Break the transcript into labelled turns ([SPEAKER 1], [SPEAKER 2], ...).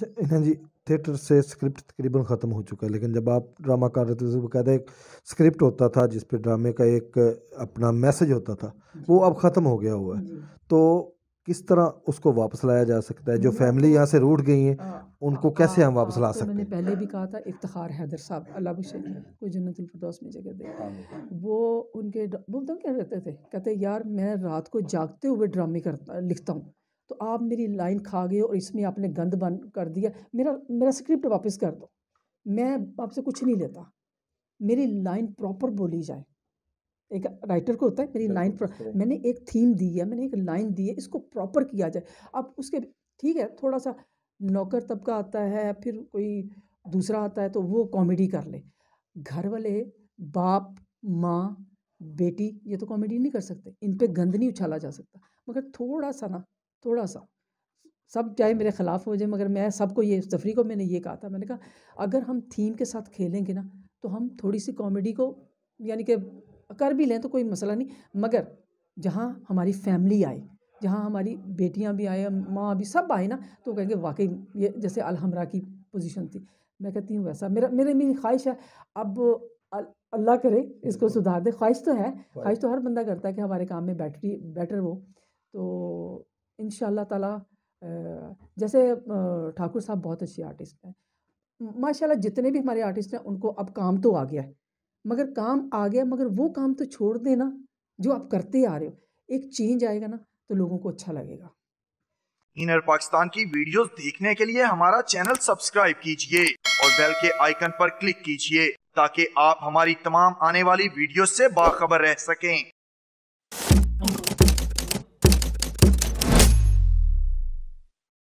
[SPEAKER 1] अच्छा जी थिएटर से स्क्रिप्ट तकरीबन ख़त्म हो चुका है लेकिन जब आप ड्रामा कर रहे थे तो बाकायदा एक स्क्रिप्ट होता था जिस पर ड्रामे का एक अपना मैसेज होता था वो अब ख़त्म हो गया हुआ है तो किस तरह उसको वापस लाया जा सकता है जो फैमिली तो यहाँ से रूट गई है हाँ, उनको हाँ, कैसे हम हाँ, वापस ला तो सकते हैं
[SPEAKER 2] मैंने पहले भी कहा था इफ्तार हैदर साहब अल्लाह को को जन्नतफरदौस में जगह दे वो उनके वो तो क्या कहते थे कहते यार मैं रात को जागते हुए ड्रामे करता लिखता हूँ तो आप मेरी लाइन खा गए और इसमें आपने गंद बंद कर दिया मेरा मेरा स्क्रिप्ट वापस कर दो मैं आपसे कुछ नहीं लेता मेरी लाइन प्रॉपर बोली जाए एक राइटर को होता है मेरी लाइन मैंने एक थीम दी है मैंने एक लाइन दी है इसको प्रॉपर किया जाए अब उसके ठीक है थोड़ा सा नौकर तबका आता है फिर कोई दूसरा आता है तो वो कॉमेडी कर ले घर वाले बाप माँ बेटी ये तो कॉमेडी नहीं कर सकते इन पर गंद नहीं उछाला जा सकता मगर थोड़ा सा ना थोड़ा सा सब चाहे मेरे ख़िलाफ़ हो जाए मगर मैं सबको ये तफरी को मैंने ये कहा था मैंने कहा अगर हम थीम के साथ खेलेंगे ना तो हम थोड़ी सी कॉमेडी को यानी कि कर भी लें तो कोई मसला नहीं मगर जहाँ हमारी फैमिली आए जहाँ हमारी बेटियाँ भी आए माँ भी सब आए ना तो कहेंगे वाकई ये जैसे अलहमरा की पोजीशन थी मैं कहती हूँ वैसा मेरा मेरे मेरी ख्वाहिश है अब अल्लाह करे इसको सुधार दे ख्वाहिश तो है ख्वाहिश तो हर बंदा करता है कि हमारे काम में बैटरी बेटर हो तो इन ताला जैसे ठाकुर साहब बहुत अच्छे आर्टिस्ट हैं माशाला जितने भी हमारे आर्टिस्ट हैं उनको अब काम तो आ गया है मगर काम आ गया मगर वो काम तो छोड़ देना जो आप करते आ रहे हो एक चेंज आएगा ना तो लोगों को अच्छा लगेगा
[SPEAKER 3] इनर पाकिस्तान की वीडियोस देखने के लिए हमारा चैनल सब्सक्राइब कीजिए और बेल के आइकन पर क्लिक कीजिए ताकि आप हमारी तमाम आने वाली वीडियो से बाखबर रह सकें